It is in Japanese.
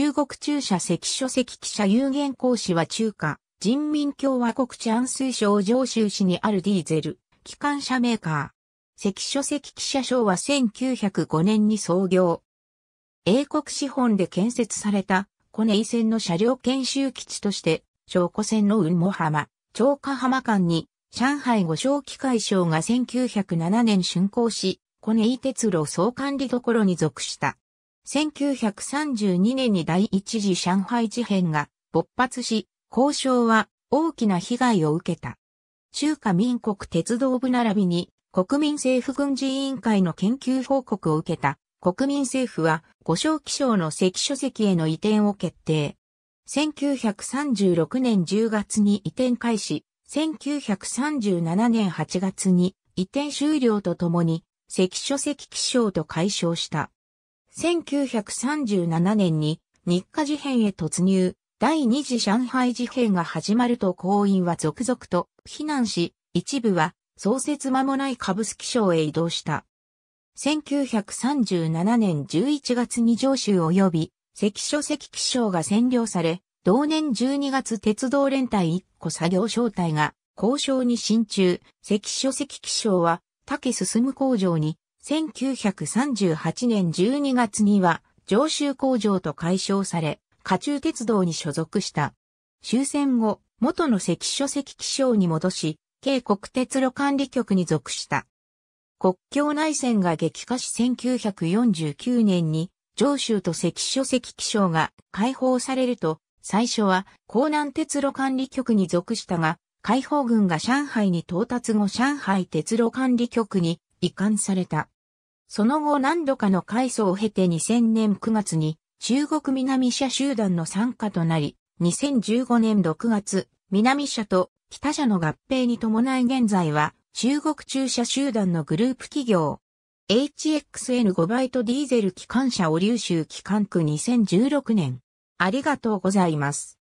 中国中社赤書籍記者有限公使は中華人民共和国治安水省上州市にあるディーゼル、機関車メーカー。赤書籍記者賞は1905年に創業。英国資本で建設されたコネイ線の車両研修基地として、小古線の雲母浜、長華浜間に上海五小機械省が1907年竣工し、コネイ鉄路総管理どころに属した。1932年に第一次上海事変が勃発し、交渉は大きな被害を受けた。中華民国鉄道部並びに国民政府軍事委員会の研究報告を受けた国民政府は五小気象の赤書籍への移転を決定。1936年10月に移転開始、1937年8月に移転終了とともに赤書籍気象と解消した。1937年に日課事変へ突入、第二次上海事変が始まると行員は続々と避難し、一部は創設間もない株式省へ移動した。1937年11月に上州及び関所関気象が占領され、同年12月鉄道連隊1個作業小隊が交渉に進駐、関所関気象は竹進工場に1938年12月には上州工場と解消され、下中鉄道に所属した。終戦後、元の関書籍気象に戻し、京国鉄路管理局に属した。国境内戦が激化し1949年に上州と関書籍気象が解放されると、最初は江南鉄路管理局に属したが、解放軍が上海に到達後上海鉄路管理局に移管された。その後何度かの改装を経て2000年9月に中国南社集団の参加となり、2015年6月、南社と北社の合併に伴い現在は中国中社集団のグループ企業。HXN5 バイトディーゼル機関車を流集機関区2016年。ありがとうございます。